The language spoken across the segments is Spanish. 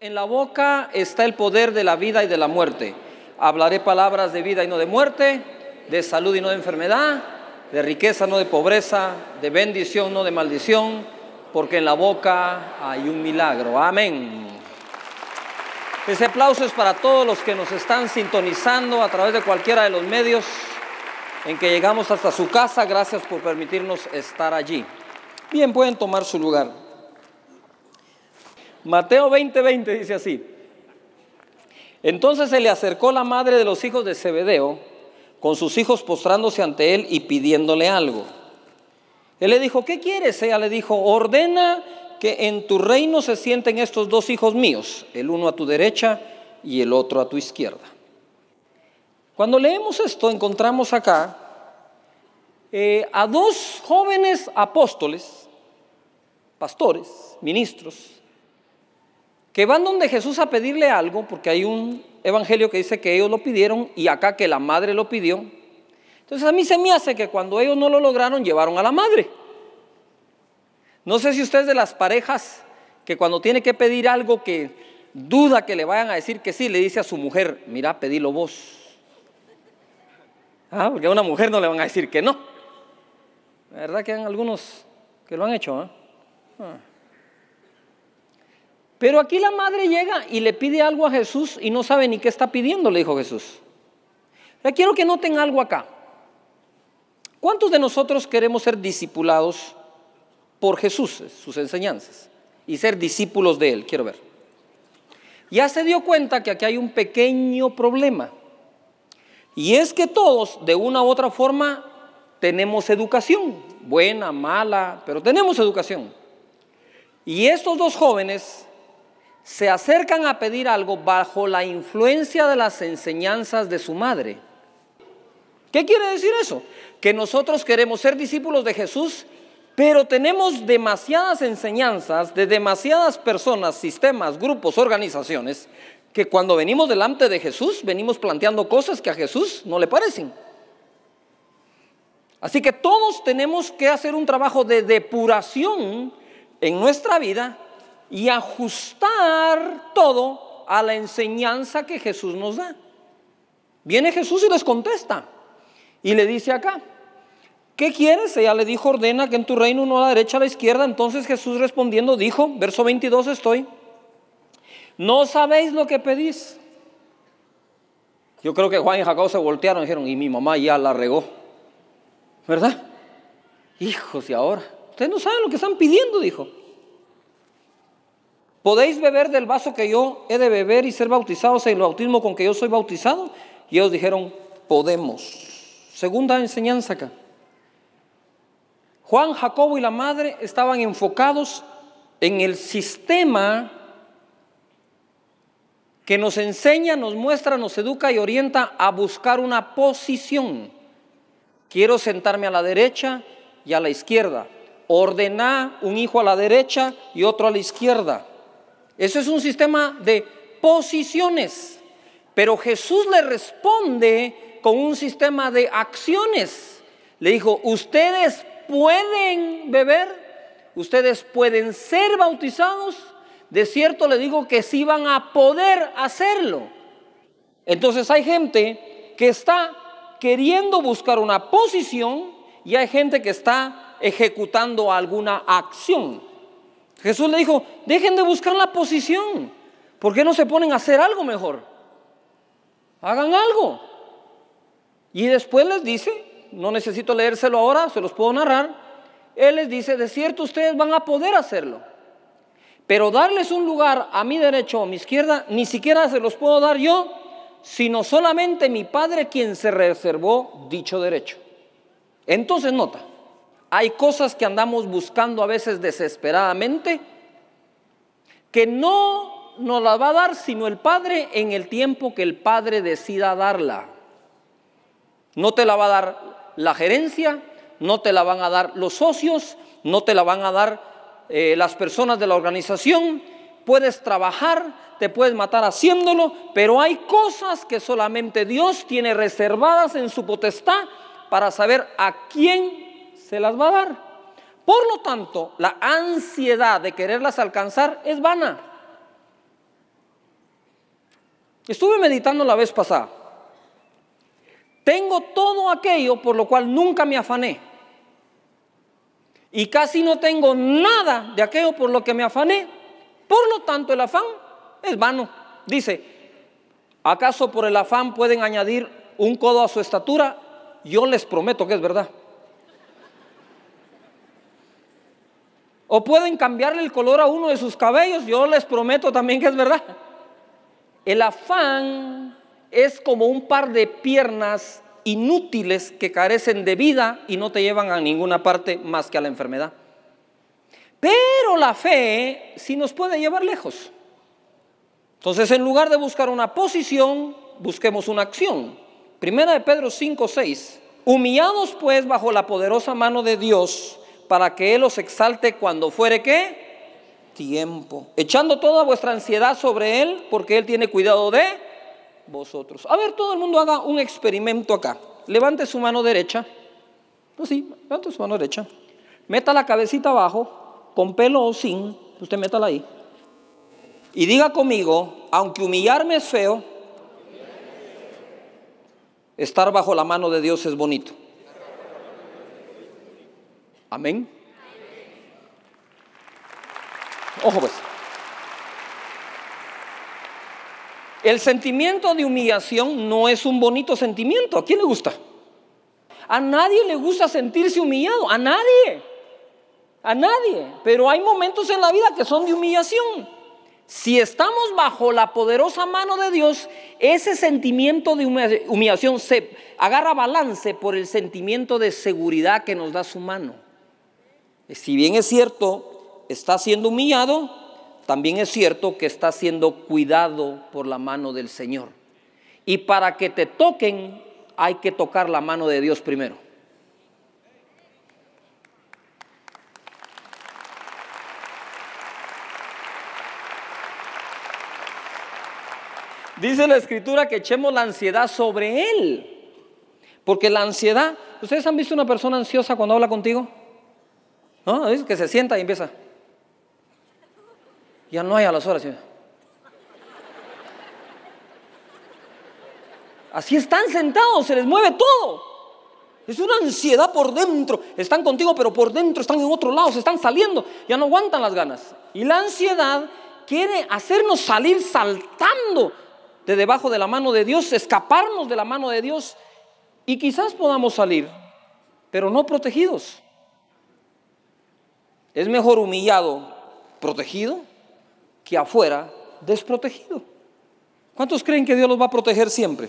En la boca está el poder de la vida y de la muerte. Hablaré palabras de vida y no de muerte, de salud y no de enfermedad, de riqueza no de pobreza, de bendición no de maldición, porque en la boca hay un milagro. Amén. Ese aplauso es para todos los que nos están sintonizando a través de cualquiera de los medios en que llegamos hasta su casa. Gracias por permitirnos estar allí. Bien, pueden tomar su lugar. Mateo 20:20 dice así. Entonces se le acercó la madre de los hijos de Zebedeo con sus hijos postrándose ante él y pidiéndole algo. Él le dijo, ¿qué quieres? Ella le dijo, ordena que en tu reino se sienten estos dos hijos míos, el uno a tu derecha y el otro a tu izquierda. Cuando leemos esto encontramos acá eh, a dos jóvenes apóstoles, pastores, ministros, que van donde Jesús a pedirle algo, porque hay un evangelio que dice que ellos lo pidieron y acá que la madre lo pidió. Entonces a mí se me hace que cuando ellos no lo lograron, llevaron a la madre. No sé si usted es de las parejas que cuando tiene que pedir algo que duda que le vayan a decir que sí, le dice a su mujer, mira, pedilo vos. Ah, porque a una mujer no le van a decir que no. La verdad que hay algunos que lo han hecho. ¿eh? Ah. Pero aquí la madre llega y le pide algo a Jesús y no sabe ni qué está pidiendo, le dijo Jesús. Ya quiero que noten algo acá. ¿Cuántos de nosotros queremos ser discipulados por Jesús, sus enseñanzas, y ser discípulos de Él? Quiero ver. Ya se dio cuenta que aquí hay un pequeño problema. Y es que todos, de una u otra forma, tenemos educación, buena, mala, pero tenemos educación. Y estos dos jóvenes se acercan a pedir algo bajo la influencia de las enseñanzas de su madre. ¿Qué quiere decir eso? Que nosotros queremos ser discípulos de Jesús, pero tenemos demasiadas enseñanzas de demasiadas personas, sistemas, grupos, organizaciones, que cuando venimos delante de Jesús venimos planteando cosas que a Jesús no le parecen. Así que todos tenemos que hacer un trabajo de depuración en nuestra vida y ajustar todo a la enseñanza que Jesús nos da. Viene Jesús y les contesta y le dice acá, ¿qué quieres? Ella le dijo, ordena que en tu reino uno a la derecha, a la izquierda. Entonces Jesús respondiendo dijo, verso 22 estoy, no sabéis lo que pedís. Yo creo que Juan y Jacob se voltearon y dijeron, y mi mamá ya la regó. ¿Verdad? Hijos, y ahora. Ustedes no saben lo que están pidiendo, dijo. ¿podéis beber del vaso que yo he de beber y ser bautizados en el bautismo con que yo soy bautizado? Y ellos dijeron, podemos. Segunda enseñanza acá. Juan, Jacobo y la madre estaban enfocados en el sistema que nos enseña, nos muestra, nos educa y orienta a buscar una posición. Quiero sentarme a la derecha y a la izquierda. Ordena un hijo a la derecha y otro a la izquierda. Eso es un sistema de posiciones. Pero Jesús le responde con un sistema de acciones. Le dijo, ustedes pueden beber, ustedes pueden ser bautizados. De cierto le digo que sí van a poder hacerlo. Entonces hay gente que está queriendo buscar una posición y hay gente que está ejecutando alguna acción. Jesús le dijo, dejen de buscar la posición. ¿Por qué no se ponen a hacer algo mejor? Hagan algo. Y después les dice, no necesito leérselo ahora, se los puedo narrar. Él les dice, de cierto ustedes van a poder hacerlo. Pero darles un lugar a mi derecho o a mi izquierda, ni siquiera se los puedo dar yo, sino solamente mi Padre quien se reservó dicho derecho. Entonces nota, hay cosas que andamos buscando a veces desesperadamente que no nos las va a dar sino el Padre en el tiempo que el Padre decida darla. No te la va a dar la gerencia, no te la van a dar los socios, no te la van a dar eh, las personas de la organización. Puedes trabajar, te puedes matar haciéndolo, pero hay cosas que solamente Dios tiene reservadas en su potestad para saber a quién se las va a dar. Por lo tanto, la ansiedad de quererlas alcanzar es vana. Estuve meditando la vez pasada. Tengo todo aquello por lo cual nunca me afané. Y casi no tengo nada de aquello por lo que me afané. Por lo tanto, el afán es vano. Dice, ¿acaso por el afán pueden añadir un codo a su estatura? Yo les prometo que es verdad. O pueden cambiarle el color a uno de sus cabellos, yo les prometo también que es verdad. El afán es como un par de piernas inútiles que carecen de vida y no te llevan a ninguna parte más que a la enfermedad. Pero la fe sí nos puede llevar lejos. Entonces, en lugar de buscar una posición, busquemos una acción. Primera de Pedro 5, 6. Humillados pues bajo la poderosa mano de Dios, para que Él os exalte cuando fuere qué? Tiempo. Echando toda vuestra ansiedad sobre Él, porque Él tiene cuidado de vosotros. A ver, todo el mundo haga un experimento acá. Levante su mano derecha. Pues sí, levante su mano derecha. Meta la cabecita abajo, con pelo o sin, usted métala ahí. Y diga conmigo, aunque humillarme es feo, estar bajo la mano de Dios es bonito. Amén. Ojo pues. El sentimiento de humillación no es un bonito sentimiento. ¿A quién le gusta? A nadie le gusta sentirse humillado, a nadie. A nadie. Pero hay momentos en la vida que son de humillación. Si estamos bajo la poderosa mano de Dios, ese sentimiento de humillación se agarra balance por el sentimiento de seguridad que nos da su mano si bien es cierto, está siendo humillado, también es cierto que está siendo cuidado por la mano del Señor. Y para que te toquen, hay que tocar la mano de Dios primero. Dice la escritura que echemos la ansiedad sobre Él. Porque la ansiedad, ¿ustedes han visto una persona ansiosa cuando habla contigo? No, dice que se sienta y empieza. Ya no hay a las horas. Así están sentados, se les mueve todo. Es una ansiedad por dentro. Están contigo, pero por dentro están en otro lado, se están saliendo. Ya no aguantan las ganas. Y la ansiedad quiere hacernos salir saltando de debajo de la mano de Dios, escaparnos de la mano de Dios. Y quizás podamos salir, pero no protegidos. Es mejor humillado protegido que afuera desprotegido. ¿Cuántos creen que Dios los va a proteger siempre?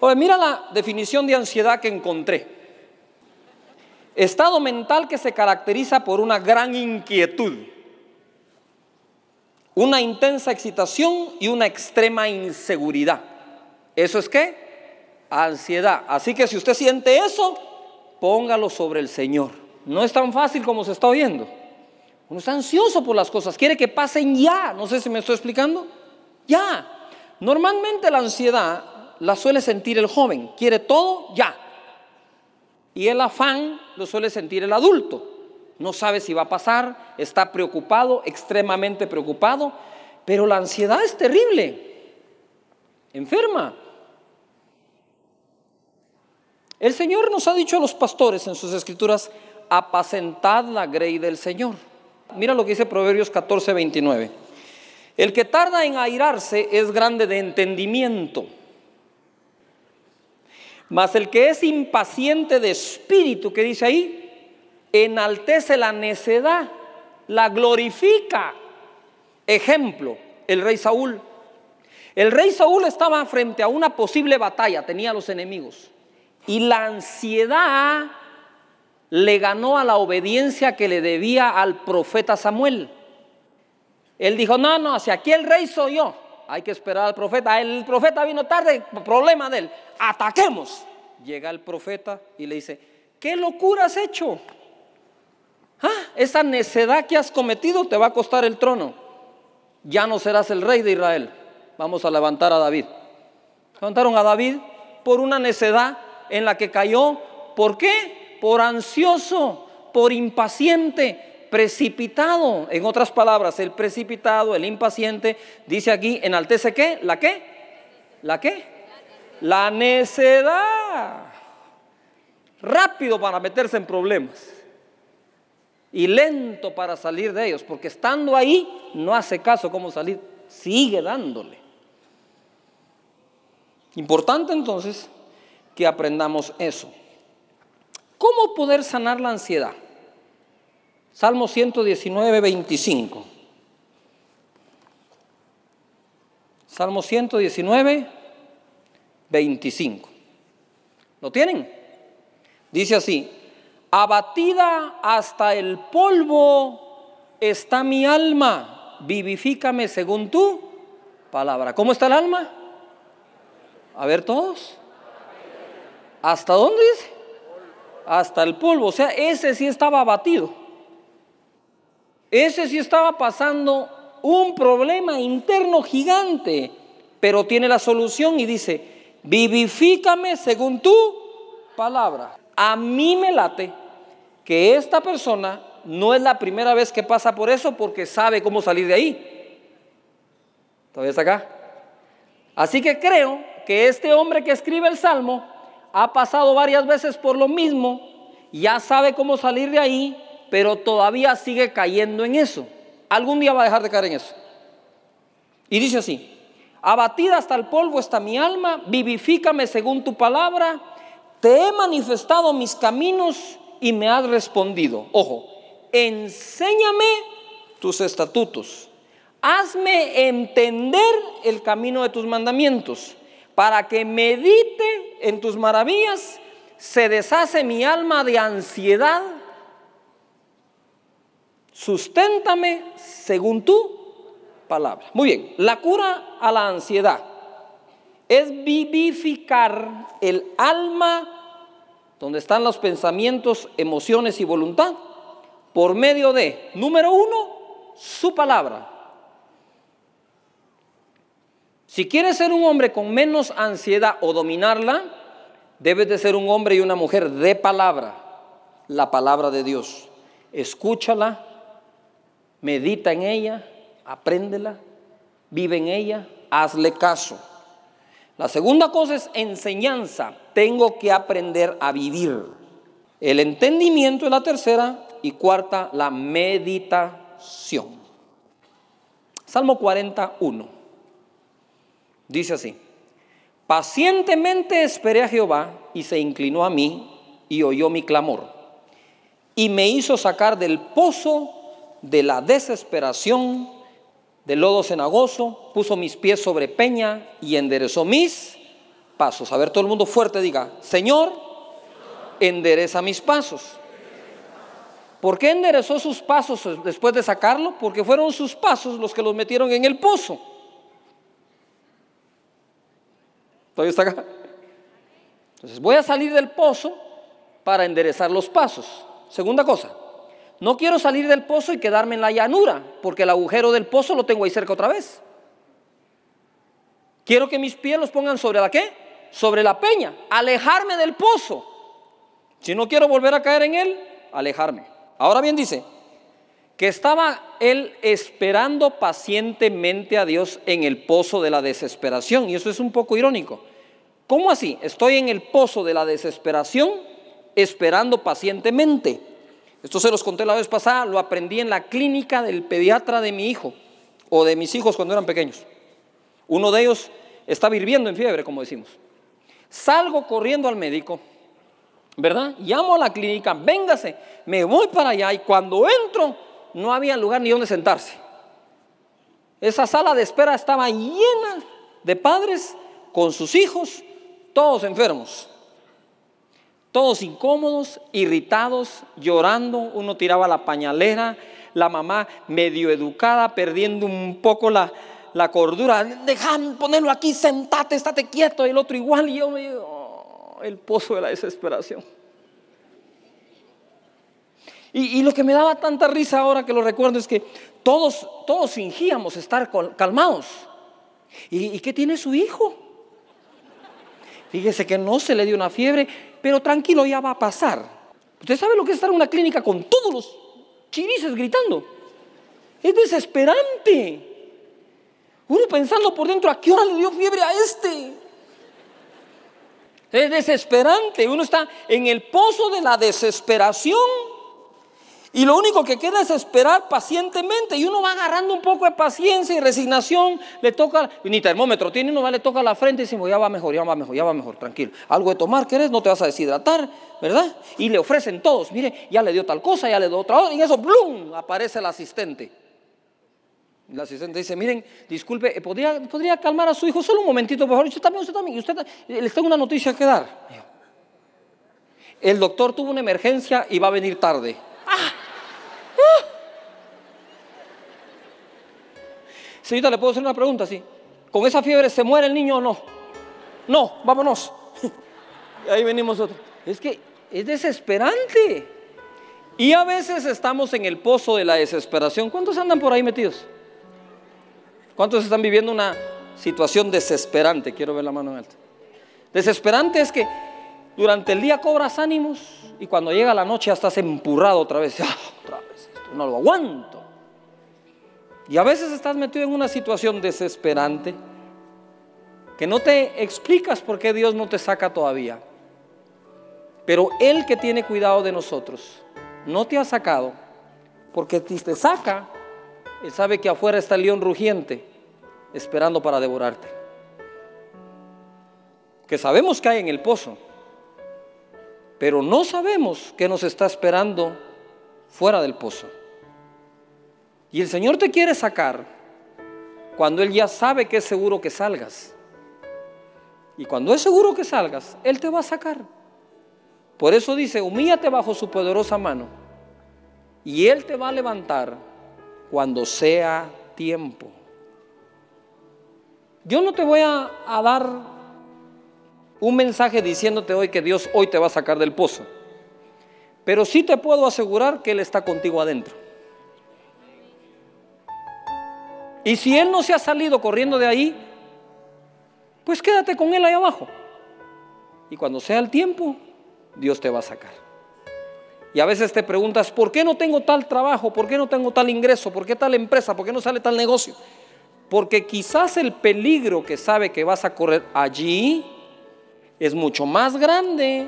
Oye, mira la definición de ansiedad que encontré. Estado mental que se caracteriza por una gran inquietud, una intensa excitación y una extrema inseguridad. ¿Eso es qué? Ansiedad. Así que si usted siente eso, póngalo sobre el Señor. No es tan fácil como se está oyendo. Uno está ansioso por las cosas, quiere que pasen ya. No sé si me estoy explicando. Ya. Normalmente la ansiedad la suele sentir el joven, quiere todo ya. Y el afán lo suele sentir el adulto. No sabe si va a pasar, está preocupado, extremadamente preocupado, pero la ansiedad es terrible. Enferma. El Señor nos ha dicho a los pastores en sus escrituras, apacentad la grey del Señor. Mira lo que dice Proverbios 14, 29. El que tarda en airarse es grande de entendimiento, mas el que es impaciente de espíritu, que dice ahí, enaltece la necedad, la glorifica. Ejemplo, el rey Saúl. El rey Saúl estaba frente a una posible batalla, tenía los enemigos. Y la ansiedad le ganó a la obediencia que le debía al profeta Samuel. Él dijo, no, no, hacia aquí el rey soy yo. Hay que esperar al profeta. El profeta vino tarde, problema de él. Ataquemos. Llega el profeta y le dice, ¿qué locura has hecho? ¿Ah, esa necedad que has cometido te va a costar el trono. Ya no serás el rey de Israel. Vamos a levantar a David. Levantaron a David por una necedad en la que cayó. ¿Por qué? por ansioso, por impaciente, precipitado. En otras palabras, el precipitado, el impaciente, dice aquí, enaltece qué, la qué, la qué, la necedad. Rápido para meterse en problemas y lento para salir de ellos, porque estando ahí no hace caso cómo salir, sigue dándole. Importante entonces que aprendamos eso. ¿Cómo poder sanar la ansiedad? Salmo 119, 25. Salmo 119, 25. ¿Lo tienen? Dice así, abatida hasta el polvo está mi alma, vivifícame según tu palabra. ¿Cómo está el alma? A ver todos. ¿Hasta dónde dice? hasta el polvo. O sea, ese sí estaba abatido. Ese sí estaba pasando un problema interno gigante, pero tiene la solución y dice, vivifícame según tu palabra. A mí me late que esta persona no es la primera vez que pasa por eso porque sabe cómo salir de ahí. ¿Todavía está acá? Así que creo que este hombre que escribe el Salmo ha pasado varias veces por lo mismo, ya sabe cómo salir de ahí, pero todavía sigue cayendo en eso. Algún día va a dejar de caer en eso. Y dice así, abatida hasta el polvo está mi alma, vivifícame según tu palabra, te he manifestado mis caminos y me has respondido. Ojo, enséñame tus estatutos, hazme entender el camino de tus mandamientos, para que medite en tus maravillas se deshace mi alma de ansiedad. Susténtame según tu palabra. Muy bien, la cura a la ansiedad es vivificar el alma donde están los pensamientos, emociones y voluntad por medio de, número uno, su palabra. Si quieres ser un hombre con menos ansiedad o dominarla, debes de ser un hombre y una mujer de palabra, la palabra de Dios. Escúchala, medita en ella, apréndela, vive en ella, hazle caso. La segunda cosa es enseñanza. Tengo que aprender a vivir. El entendimiento es la tercera y cuarta, la meditación. Salmo 41. Dice así, pacientemente esperé a Jehová y se inclinó a mí y oyó mi clamor y me hizo sacar del pozo de la desesperación, del lodo cenagoso, puso mis pies sobre peña y enderezó mis pasos. A ver, todo el mundo fuerte diga, Señor, endereza mis pasos. ¿Por qué enderezó sus pasos después de sacarlo? Porque fueron sus pasos los que los metieron en el pozo. ¿Todavía está acá? Entonces voy a salir del pozo para enderezar los pasos. Segunda cosa, no quiero salir del pozo y quedarme en la llanura, porque el agujero del pozo lo tengo ahí cerca otra vez. Quiero que mis pies los pongan sobre la qué? Sobre la peña, alejarme del pozo. Si no quiero volver a caer en él, alejarme. Ahora bien dice, que estaba él esperando pacientemente a Dios en el pozo de la desesperación. Y eso es un poco irónico. ¿Cómo así? Estoy en el pozo de la desesperación esperando pacientemente. Esto se los conté la vez pasada, lo aprendí en la clínica del pediatra de mi hijo o de mis hijos cuando eran pequeños. Uno de ellos está hirviendo en fiebre, como decimos. Salgo corriendo al médico, ¿verdad? Llamo a la clínica, véngase, me voy para allá y cuando entro no había lugar ni donde sentarse. Esa sala de espera estaba llena de padres con sus hijos, todos enfermos, todos incómodos, irritados, llorando, uno tiraba la pañalera, la mamá medio educada, perdiendo un poco la, cordura, dejan ponerlo aquí, sentate, estate quieto, y el otro igual, y yo, me oh, el pozo de la desesperación. Y, lo que me daba tanta risa ahora que lo recuerdo es que todos, todos fingíamos estar calmados. ¿Y, qué tiene su hijo? Fíjese que no se le dio una fiebre, pero tranquilo, ya va a pasar. Usted sabe lo que es estar en una clínica con todos los chirices gritando. Es desesperante. Uno pensando por dentro, ¿a qué hora le dio fiebre a este? Es desesperante. Uno está en el pozo de la desesperación y lo único que queda es esperar pacientemente. Y uno va agarrando un poco de paciencia y resignación. Le toca, ni termómetro tiene, uno va, le toca la frente y dice ya va mejor, ya va mejor, ya va mejor, tranquilo. Algo de tomar querés, no te vas a deshidratar, ¿verdad? Y le ofrecen todos, mire, ya le dio tal cosa, ya le dio otra Y en eso, ¡blum! aparece el asistente. El asistente dice, miren, disculpe, eh, ¿podría, ¿podría calmar a su hijo solo un momentito, por favor? Usted también, usted también. Usted, les tengo una noticia que dar. El doctor tuvo una emergencia y va a venir tarde. ¡Ah! Señorita, ¿le puedo hacer una pregunta? Sí. ¿Con esa fiebre se muere el niño o no? No, vámonos. ahí venimos otro. Es que es desesperante. Y a veces estamos en el pozo de la desesperación. ¿Cuántos andan por ahí metidos? ¿Cuántos están viviendo una situación desesperante? Quiero ver la mano en alto. Desesperante es que durante el día cobras ánimos y cuando llega la noche ya estás empurrado otra vez. Ah, otra vez, no lo aguanto. Y a veces estás metido en una situación desesperante que no te explicas por qué Dios no te saca todavía. Pero Él que tiene cuidado de nosotros no te ha sacado, porque si te saca, Él sabe que afuera está el león rugiente esperando para devorarte. Que sabemos que hay en el pozo, pero no sabemos que nos está esperando fuera del pozo. Y el Señor te quiere sacar cuando Él ya sabe que es seguro que salgas. Y cuando es seguro que salgas, Él te va a sacar. Por eso dice, humíllate bajo su poderosa mano. Y Él te va a levantar cuando sea tiempo. Yo no te voy a, a dar un mensaje diciéndote hoy que Dios hoy te va a sacar del pozo. Pero sí te puedo asegurar que Él está contigo adentro. Y si él no se ha salido corriendo de ahí, pues quédate con él ahí abajo. Y cuando sea el tiempo, Dios te va a sacar. Y a veces te preguntas, ¿por qué no tengo tal trabajo? ¿Por qué no tengo tal ingreso? ¿Por qué tal empresa? ¿Por qué no sale tal negocio? Porque quizás el peligro que sabe que vas a correr allí es mucho más grande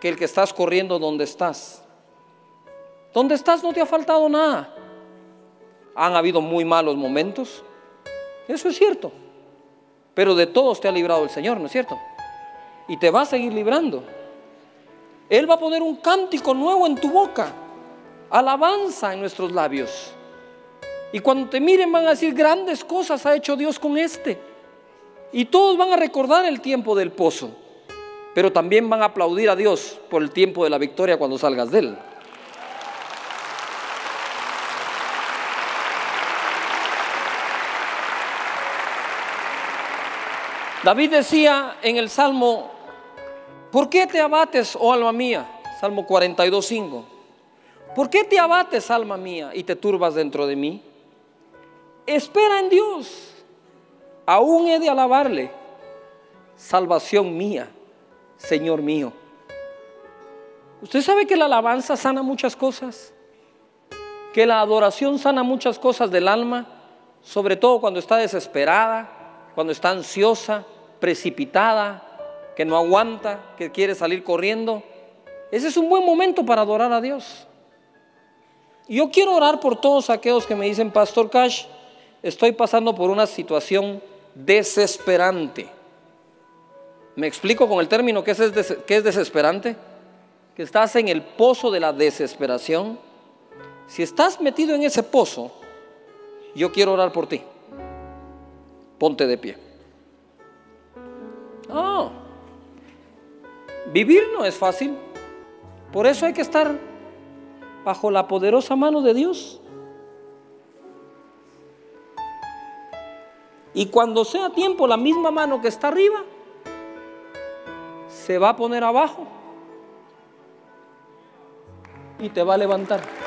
que el que estás corriendo donde estás. Donde estás no te ha faltado nada han habido muy malos momentos. Eso es cierto. Pero de todos te ha librado el Señor, ¿no es cierto? Y te va a seguir librando. Él va a poner un cántico nuevo en tu boca, alabanza en nuestros labios. Y cuando te miren van a decir grandes cosas ha hecho Dios con este. Y todos van a recordar el tiempo del pozo, pero también van a aplaudir a Dios por el tiempo de la victoria cuando salgas de él. David decía en el Salmo, ¿por qué te abates, oh alma mía? Salmo 42.5. ¿Por qué te abates, alma mía, y te turbas dentro de mí? Espera en Dios. Aún he de alabarle. Salvación mía, Señor mío. Usted sabe que la alabanza sana muchas cosas, que la adoración sana muchas cosas del alma, sobre todo cuando está desesperada, cuando está ansiosa, precipitada, que no aguanta, que quiere salir corriendo. Ese es un buen momento para adorar a Dios. Yo quiero orar por todos aquellos que me dicen, Pastor Cash, estoy pasando por una situación desesperante. ¿Me explico con el término que es, que es desesperante? Que estás en el pozo de la desesperación. Si estás metido en ese pozo, yo quiero orar por ti. Ponte de pie. Oh. vivir no es fácil. Por eso hay que estar bajo la poderosa mano de Dios. Y cuando sea tiempo, la misma mano que está arriba se va a poner abajo y te va a levantar.